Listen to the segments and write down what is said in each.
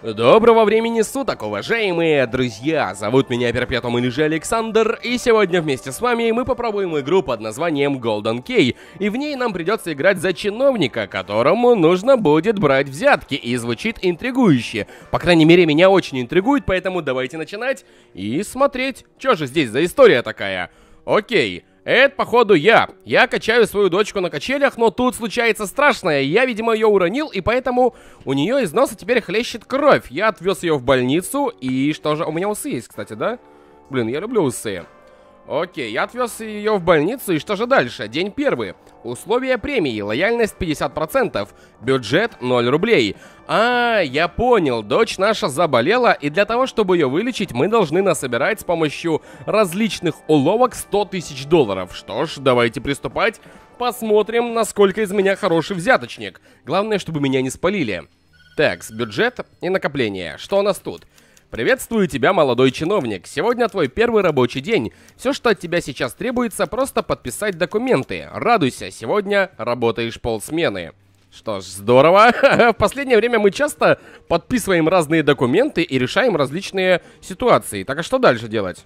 Доброго времени суток, уважаемые друзья! Зовут меня Перпетум или же Александр, и сегодня вместе с вами мы попробуем игру под названием Golden Key, и в ней нам придется играть за чиновника, которому нужно будет брать взятки, и звучит интригующе. По крайней мере, меня очень интригует, поэтому давайте начинать и смотреть, что же здесь за история такая. Окей. Это, походу, я. Я качаю свою дочку на качелях, но тут случается страшное. Я, видимо, ее уронил, и поэтому у нее из носа теперь хлещет кровь. Я отвез ее в больницу, и что же... У меня усы есть, кстати, да? Блин, я люблю усы. Окей, я отвез ее в больницу, и что же дальше? День первый. Условия премии, лояльность 50%, бюджет 0 рублей. А, я понял, дочь наша заболела, и для того, чтобы ее вылечить, мы должны насобирать с помощью различных уловок 100 тысяч долларов. Что ж, давайте приступать. Посмотрим, насколько из меня хороший взяточник. Главное, чтобы меня не спалили. Так, бюджет и накопление. Что у нас тут? Приветствую тебя, молодой чиновник. Сегодня твой первый рабочий день. Все, что от тебя сейчас требуется, просто подписать документы. Радуйся, сегодня работаешь полсмены. Что ж, здорово. В последнее время мы часто подписываем разные документы и решаем различные ситуации. Так а что дальше делать?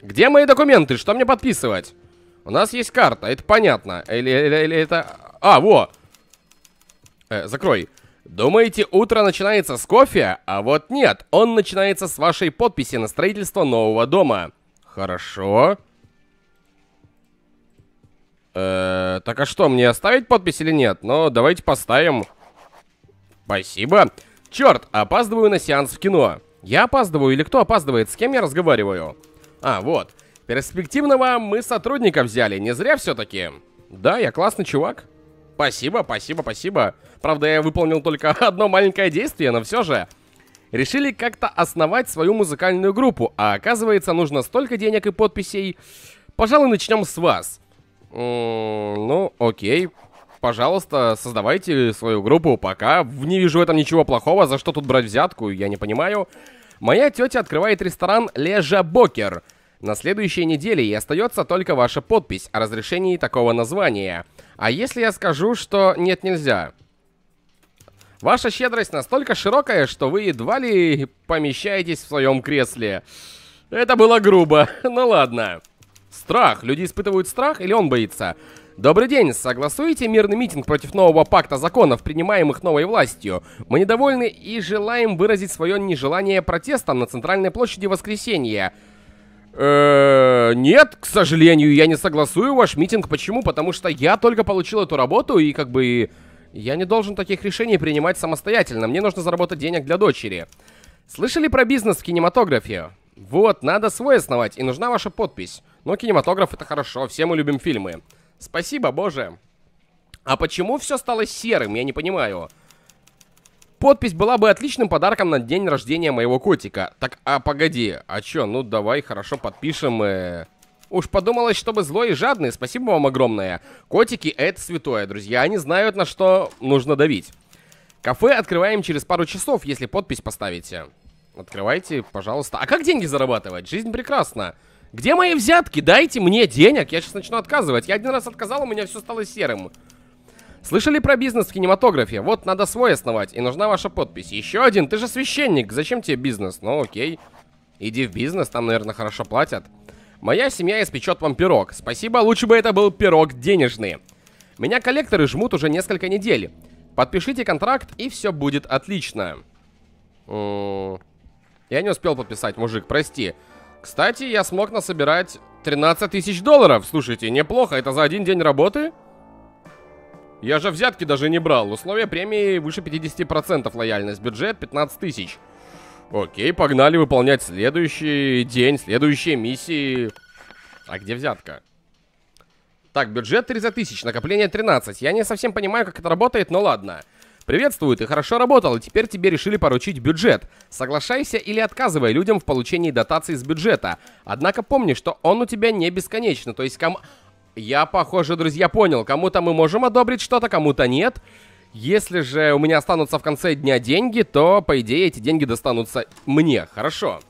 Где мои документы? Что мне подписывать? У нас есть карта, это понятно. Или, или, или это... А, во! Э, закрой. Закрой. Думаете, утро начинается с кофе? А вот нет, он начинается с вашей подписи на строительство нового дома. Хорошо. Э так а что, мне оставить подпись или нет? Ну, давайте поставим. Спасибо. Черт, опаздываю на сеанс в кино. Я опаздываю или кто опаздывает? С кем я разговариваю? А, вот. Перспективного мы сотрудника взяли, не зря все-таки. Да, я классный чувак. Спасибо, спасибо, спасибо. Правда, я выполнил только одно маленькое действие, но все же. Решили как-то основать свою музыкальную группу, а оказывается, нужно столько денег и подписей. Пожалуй, начнем с вас. ну, окей. Пожалуйста, создавайте свою группу пока. Не вижу в этом ничего плохого, за что тут брать взятку, я не понимаю. Моя тетя открывает ресторан Лежа Бокер — на следующей неделе и остается только ваша подпись о разрешении такого названия. А если я скажу, что нет нельзя? Ваша щедрость настолько широкая, что вы едва ли помещаетесь в своем кресле. Это было грубо, ну ладно. Страх. Люди испытывают страх или он боится? Добрый день, согласуете мирный митинг против нового пакта законов, принимаемых новой властью? Мы недовольны и желаем выразить свое нежелание протестом на центральной площади воскресенья. Э, нет, к сожалению, я не согласую ваш митинг. Почему? Потому что я только получил эту работу, и как бы я не должен таких решений принимать самостоятельно. Мне нужно заработать денег для дочери. Слышали про бизнес в кинематографе? Вот, надо свой основать, и нужна ваша подпись. Но кинематограф это хорошо, все мы любим фильмы. Спасибо, боже. А почему все стало серым, я не понимаю. Подпись была бы отличным подарком на день рождения моего котика. Так, а погоди, а чё, ну давай, хорошо, подпишем... Э... Уж подумалось, чтобы злой и жадный, спасибо вам огромное. Котики — это святое, друзья, они знают, на что нужно давить. Кафе открываем через пару часов, если подпись поставите. Открывайте, пожалуйста. А как деньги зарабатывать? Жизнь прекрасна. Где мои взятки? Дайте мне денег, я сейчас начну отказывать. Я один раз отказал, у меня все стало серым. Слышали про бизнес в кинематографе? Вот надо свой основать, и нужна ваша подпись. Еще один, ты же священник, зачем тебе бизнес? Ну окей, иди в бизнес, там, наверное, хорошо платят. Моя семья испечет вам пирог. Спасибо, лучше бы это был пирог денежный. Меня коллекторы жмут уже несколько недель. Подпишите контракт, и все будет отлично. Я не успел подписать, мужик, прости. Кстати, я смог насобирать 13 тысяч долларов. Слушайте, неплохо, это за один день работы? Я же взятки даже не брал. Условия премии выше 50%, лояльность бюджет 15 тысяч. Окей, погнали выполнять следующий день, следующие миссии. А где взятка? Так, бюджет 30 тысяч, накопление 13. Я не совсем понимаю, как это работает, но ладно. Приветствую, ты хорошо работал, и теперь тебе решили поручить бюджет. Соглашайся или отказывай людям в получении дотации с бюджета. Однако помни, что он у тебя не бесконечно, то есть ком... Я, похоже, друзья, понял. Кому-то мы можем одобрить что-то, кому-то нет. Если же у меня останутся в конце дня деньги, то, по идее, эти деньги достанутся мне. Хорошо.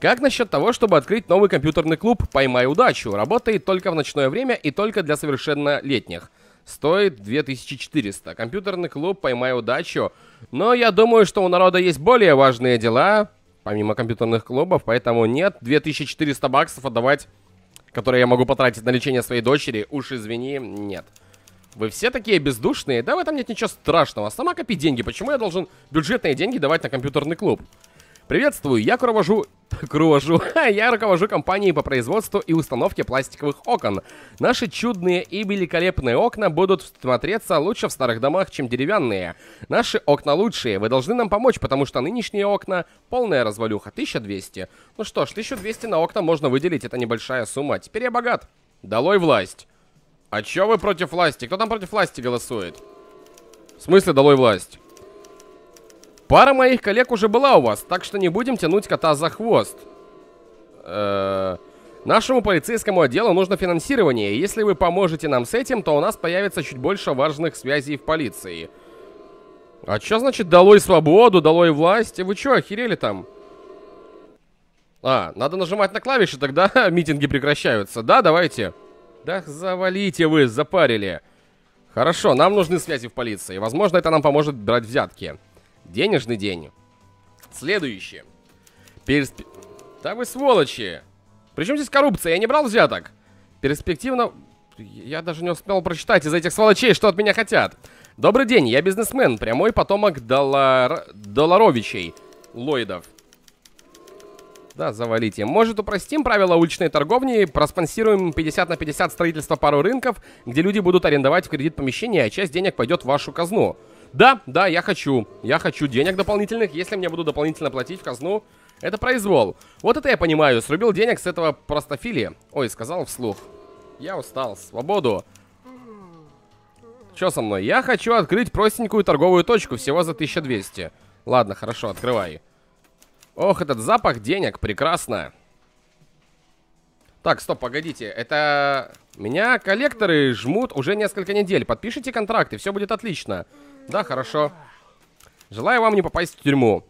Как насчет того, чтобы открыть новый компьютерный клуб «Поймай удачу»? Работает только в ночное время и только для совершеннолетних. Стоит 2400. Компьютерный клуб «Поймай удачу». Но я думаю, что у народа есть более важные дела, помимо компьютерных клубов, поэтому нет, 2400 баксов отдавать которые я могу потратить на лечение своей дочери, уж извини, нет. Вы все такие бездушные? Да в этом нет ничего страшного. Сама копи деньги. Почему я должен бюджетные деньги давать на компьютерный клуб? Приветствую, я кровожу... Кровожу. я руковожу компанией по производству и установке пластиковых окон. Наши чудные и великолепные окна будут смотреться лучше в старых домах, чем деревянные. Наши окна лучшие. Вы должны нам помочь, потому что нынешние окна полная развалюха. 1200. Ну что ж, 1200 на окна можно выделить. Это небольшая сумма. Теперь я богат. Долой власть. А чё вы против власти? Кто там против власти голосует? В смысле долой власть? Пара моих коллег уже была у вас, так что не будем тянуть кота за хвост. Э нашему полицейскому отделу нужно финансирование, и если вы поможете нам с этим, то у нас появится чуть больше важных связей в полиции. А что значит «долой свободу», «долой власть»? Вы что, охерели там? А, надо нажимать на клавиши, тогда митинги прекращаются. Да, давайте. Да завалите вы, запарили. Хорошо, нам нужны связи в полиции. Возможно, это нам поможет брать взятки. Денежный день. Следующее. Персп... Да вы сволочи! Причем здесь коррупция? Я не брал взяток. Перспективно... Я даже не успел прочитать из этих сволочей, что от меня хотят. Добрый день, я бизнесмен, прямой потомок доллар... Долларовичей. Ллойдов. Да, завалите. Может, упростим правила уличной торговли, проспонсируем 50 на 50 строительство пару рынков, где люди будут арендовать в кредит помещения, а часть денег пойдет в вашу казну. Да, да, я хочу. Я хочу денег дополнительных, если мне будут дополнительно платить в казну. Это произвол. Вот это я понимаю. Срубил денег с этого простофилия. Ой, сказал вслух. Я устал. Свободу. Что со мной? Я хочу открыть простенькую торговую точку всего за 1200. Ладно, хорошо, открывай. Ох, этот запах денег, прекрасно. Так, стоп, погодите, это... Меня коллекторы жмут уже несколько недель. Подпишите контракты, все будет отлично. Да, хорошо. Желаю вам не попасть в тюрьму.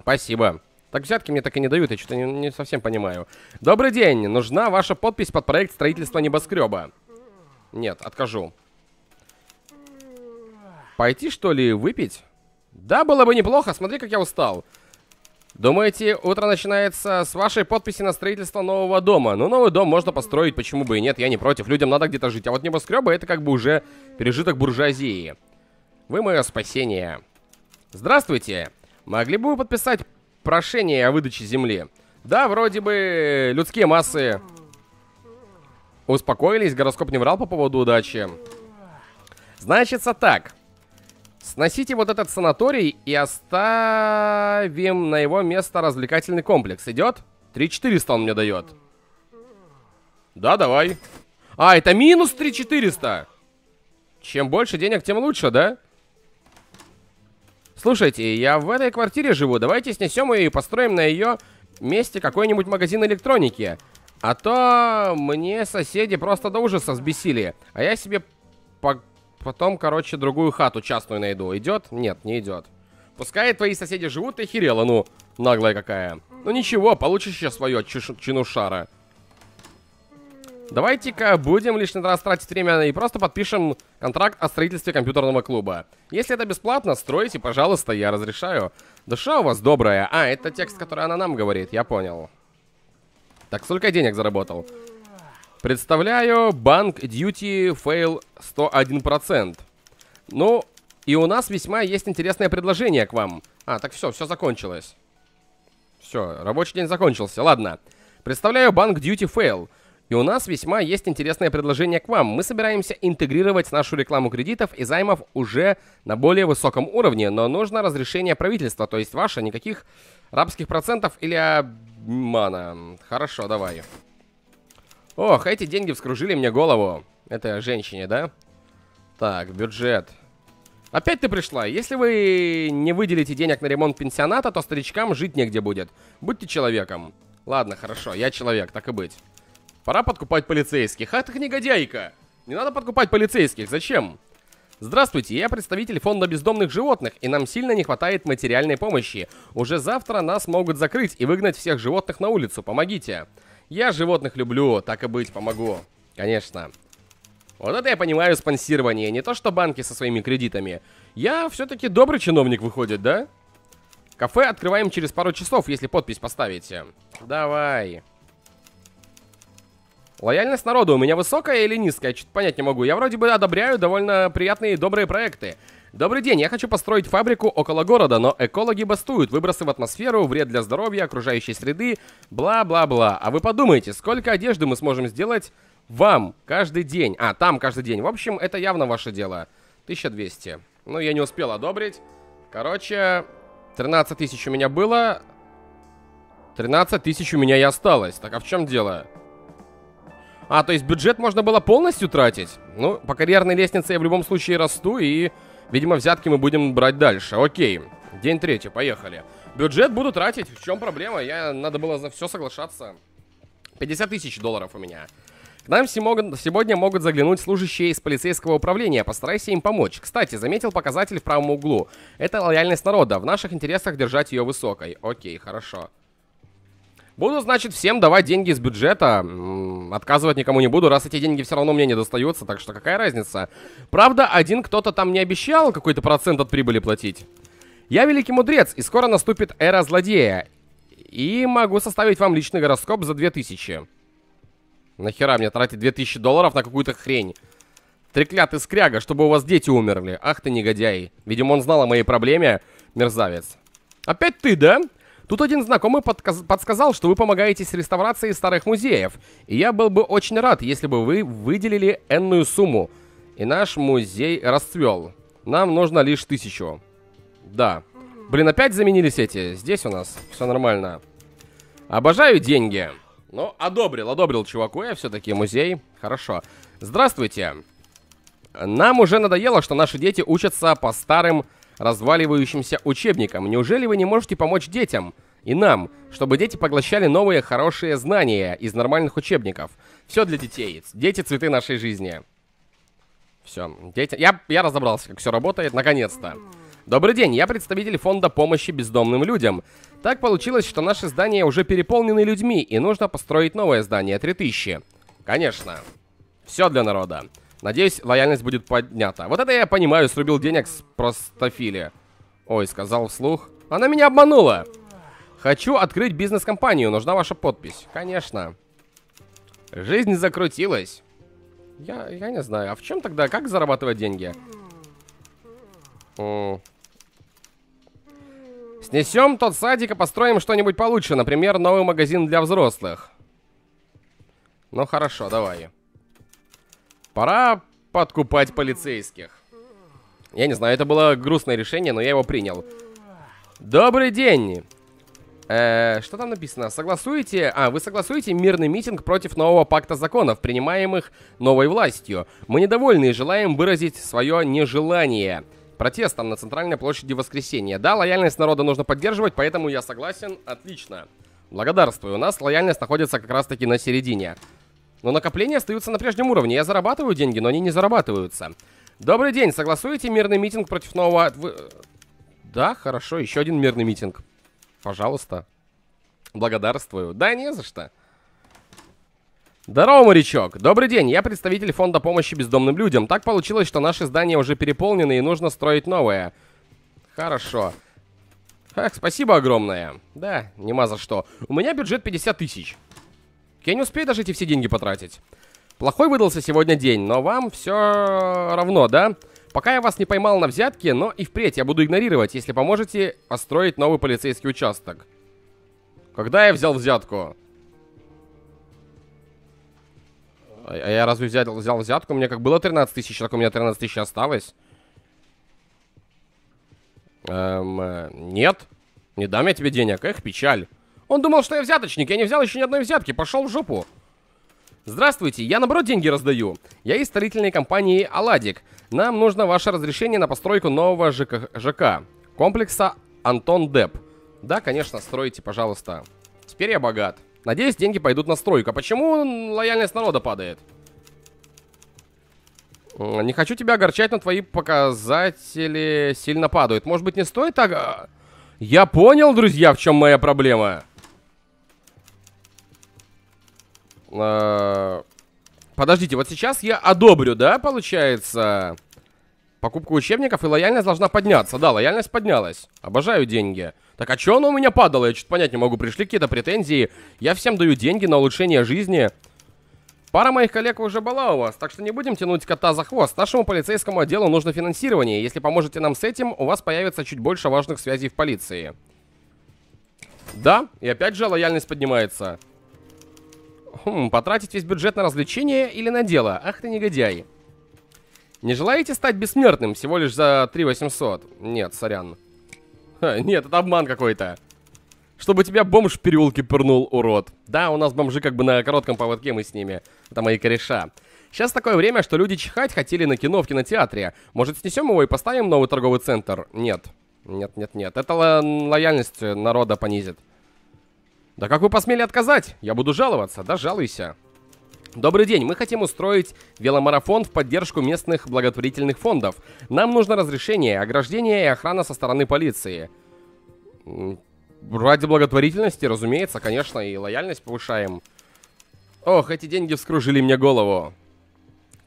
Спасибо. Так взятки мне так и не дают, я что-то не, не совсем понимаю. Добрый день, нужна ваша подпись под проект строительства небоскреба. Нет, откажу. Пойти, что ли, выпить? Да, было бы неплохо, смотри, как я устал. Думаете, утро начинается с вашей подписи на строительство нового дома? Ну, новый дом можно построить, почему бы и нет, я не против. Людям надо где-то жить. А вот небоскребы это как бы уже пережиток буржуазии. Вы мое спасение. Здравствуйте. Могли бы вы подписать прошение о выдаче земли? Да, вроде бы людские массы успокоились, гороскоп не врал по поводу удачи. Значится так. Сносите вот этот санаторий и оставим на его место развлекательный комплекс. Идет? 3400 он мне дает. Да, давай. А, это минус 3400. Чем больше денег, тем лучше, да? Слушайте, я в этой квартире живу, давайте снесем ее и построим на ее месте какой-нибудь магазин электроники. А то мне соседи просто до ужаса взбесили. А я себе по потом, короче, другую хату частную найду. Идет? Нет, не идет. Пускай твои соседи живут, ты херела, ну, наглая какая. Ну ничего, получишь еще свое чинушара. Давайте-ка будем лишний раз тратить время и просто подпишем контракт о строительстве компьютерного клуба. Если это бесплатно, стройте, пожалуйста, я разрешаю. Душа у вас добрая. А, это текст, который она нам говорит, я понял. Так, сколько денег заработал? Представляю, банк duty fail 101%. Ну, и у нас весьма есть интересное предложение к вам. А, так все, все закончилось. Все, рабочий день закончился, ладно. Представляю банк duty fail. И у нас весьма есть интересное предложение к вам. Мы собираемся интегрировать нашу рекламу кредитов и займов уже на более высоком уровне, но нужно разрешение правительства, то есть ваше, никаких рабских процентов или обмана. Хорошо, давай. Ох, эти деньги вскружили мне голову. Это женщине, да? Так, бюджет. Опять ты пришла. Если вы не выделите денег на ремонт пенсионата, то старичкам жить негде будет. Будьте человеком. Ладно, хорошо, я человек, так и быть. Пора подкупать полицейских. Ах ты негодяйка! Не надо подкупать полицейских, зачем? Здравствуйте, я представитель фонда бездомных животных, и нам сильно не хватает материальной помощи. Уже завтра нас могут закрыть и выгнать всех животных на улицу, помогите. Я животных люблю, так и быть, помогу. Конечно. Вот это я понимаю спонсирование, не то что банки со своими кредитами. Я все-таки добрый чиновник выходит, да? Кафе открываем через пару часов, если подпись поставите. Давай. Лояльность народа у меня высокая или низкая, чуть понять не могу. Я вроде бы одобряю довольно приятные и добрые проекты. Добрый день, я хочу построить фабрику около города, но экологи бастуют. Выбросы в атмосферу, вред для здоровья, окружающей среды, бла-бла-бла. А вы подумайте, сколько одежды мы сможем сделать вам каждый день? А, там каждый день. В общем, это явно ваше дело. 1200. Ну, я не успел одобрить. Короче, 13 тысяч у меня было. 13 тысяч у меня и осталось. Так, а в чем Дело. А, то есть бюджет можно было полностью тратить? Ну, по карьерной лестнице я в любом случае расту, и, видимо, взятки мы будем брать дальше. Окей. День третий, поехали. Бюджет буду тратить, в чем проблема? Я, надо было за все соглашаться. 50 тысяч долларов у меня. К нам сегодня могут заглянуть служащие из полицейского управления. Постарайся им помочь. Кстати, заметил показатель в правом углу. Это лояльность народа. В наших интересах держать ее высокой. Окей, хорошо. Хорошо. Буду, значит, всем давать деньги из бюджета. Отказывать никому не буду, раз эти деньги все равно мне не достаются, так что какая разница? Правда, один кто-то там не обещал какой-то процент от прибыли платить. Я великий мудрец, и скоро наступит эра злодея. И могу составить вам личный гороскоп за 2000. Нахера мне тратить 2000 долларов на какую-то хрень? Треклятый скряга, чтобы у вас дети умерли. Ах ты негодяй. Видимо, он знал о моей проблеме, мерзавец. Опять ты, да? Тут один знакомый подсказал, что вы помогаете с реставрацией старых музеев, и я был бы очень рад, если бы вы выделили энную сумму, и наш музей расцвел. Нам нужно лишь тысячу. Да. Блин, опять заменились эти. Здесь у нас все нормально. Обожаю деньги. Ну, одобрил, одобрил чуваку я все-таки музей. Хорошо. Здравствуйте. Нам уже надоело, что наши дети учатся по старым разваливающимся учебникам? Неужели вы не можете помочь детям и нам, чтобы дети поглощали новые хорошие знания из нормальных учебников? Все для детей. Дети – цветы нашей жизни. Все. Дети... Я, я разобрался, как все работает. Наконец-то. Добрый день, я представитель фонда помощи бездомным людям. Так получилось, что наши здания уже переполнены людьми, и нужно построить новое здание 3000. Конечно. Все для народа. Надеюсь, лояльность будет поднята. Вот это я понимаю, срубил денег с простофили. Ой, сказал вслух. Она меня обманула. Хочу открыть бизнес-компанию, нужна ваша подпись. Конечно. Жизнь закрутилась. Я, я не знаю, а в чем тогда, как зарабатывать деньги? М Снесем тот садик и построим что-нибудь получше. Например, новый магазин для взрослых. Ну хорошо, давай. Пора подкупать полицейских. Я не знаю, это было грустное решение, но я его принял. Добрый день! Э, что там написано? Согласуете... А, вы согласуете мирный митинг против нового пакта законов, принимаемых новой властью? Мы недовольны и желаем выразить свое нежелание протестом на центральной площади воскресенья. Да, лояльность народа нужно поддерживать, поэтому я согласен. Отлично. Благодарствую. У нас лояльность находится как раз-таки на середине. Но накопления остаются на прежнем уровне. Я зарабатываю деньги, но они не зарабатываются. Добрый день, согласуете мирный митинг против нового... Вы... Да, хорошо, еще один мирный митинг. Пожалуйста. Благодарствую. Да, не за что. Здорово, морячок! Добрый день, я представитель фонда помощи бездомным людям. Так получилось, что наши здания уже переполнены и нужно строить новое. Хорошо. Эх, спасибо огромное. Да, нема за что. У меня бюджет 50 тысяч. Я не успею даже эти все деньги потратить. Плохой выдался сегодня день, но вам все равно, да? Пока я вас не поймал на взятке, но и впредь я буду игнорировать, если поможете построить новый полицейский участок. Когда я взял взятку? А, а я разве взял, взял взятку? У меня как было 13 тысяч, так у меня 13 тысяч осталось. Эм, э, нет. Не дам я тебе денег. Эх, печаль. Он думал, что я взяточник, я не взял еще ни одной взятки, пошел в жопу. Здравствуйте, я наоборот деньги раздаю. Я из строительной компании «Аладик». Нам нужно ваше разрешение на постройку нового ЖК, ЖК комплекса «Антон Деп». Да, конечно, стройте, пожалуйста. Теперь я богат. Надеюсь, деньги пойдут на стройку. А почему лояльность народа падает? Не хочу тебя огорчать, но твои показатели сильно падают. Может быть, не стоит так... Я понял, друзья, в чем моя проблема. А, подождите, вот сейчас я одобрю, да, получается? Покупку учебников и лояльность должна подняться. Да, лояльность поднялась. Обожаю деньги. Так а что оно у меня падало? Я что-то понять не могу. Пришли какие-то претензии. Я всем даю деньги на улучшение жизни. Пара моих коллег уже была у вас, так что не будем тянуть кота за хвост. Нашему полицейскому отделу нужно финансирование. Если поможете нам с этим, у вас появится чуть больше важных связей в полиции. Да, и опять же лояльность поднимается. Хм, потратить весь бюджет на развлечения или на дело? Ах ты негодяй. Не желаете стать бессмертным всего лишь за 3 800? Нет, сорян. Ха, нет, это обман какой-то. Чтобы тебя бомж в переулке пырнул, урод. Да, у нас бомжи как бы на коротком поводке мы с ними. Это мои кореша. Сейчас такое время, что люди чихать хотели на кино в кинотеатре. Может, снесем его и поставим новый торговый центр? Нет. Нет, нет, нет. Это ло лояльность народа понизит. Да как вы посмели отказать? Я буду жаловаться, да жалуйся. Добрый день, мы хотим устроить веломарафон в поддержку местных благотворительных фондов. Нам нужно разрешение, ограждение и охрана со стороны полиции. Ради благотворительности, разумеется, конечно, и лояльность повышаем. Ох, эти деньги вскружили мне голову.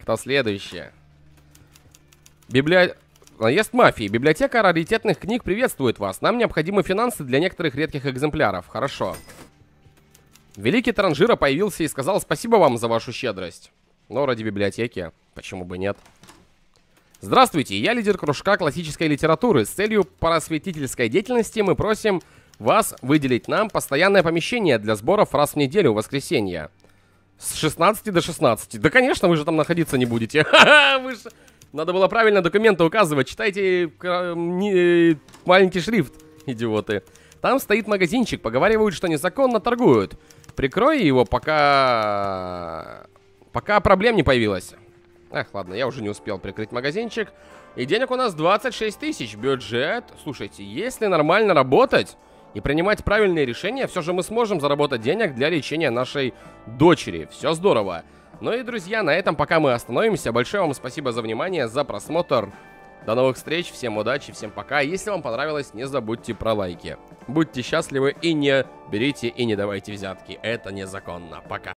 Кто следующее? Библи... Наезд мафии. Библиотека раритетных книг приветствует вас. Нам необходимы финансы для некоторых редких экземпляров. Хорошо. Великий Транжира появился и сказал спасибо вам за вашу щедрость. Но ради библиотеки. Почему бы нет? Здравствуйте, я лидер кружка классической литературы. С целью просветительской деятельности мы просим вас выделить нам постоянное помещение для сборов раз в неделю, в воскресенье. С 16 до 16. Да, конечно, вы же там находиться не будете. Ха-ха, вы же... Надо было правильно документы указывать. Читайте э, не, э, маленький шрифт, идиоты. Там стоит магазинчик, поговаривают, что незаконно торгуют. Прикрой его, пока... Пока проблем не появилось. Эх, ладно, я уже не успел прикрыть магазинчик. И денег у нас 26 тысяч. Бюджет. Слушайте, если нормально работать и принимать правильные решения, все же мы сможем заработать денег для лечения нашей дочери. Все здорово. Ну и, друзья, на этом пока мы остановимся. Большое вам спасибо за внимание, за просмотр. До новых встреч, всем удачи, всем пока. Если вам понравилось, не забудьте про лайки. Будьте счастливы и не берите и не давайте взятки. Это незаконно. Пока.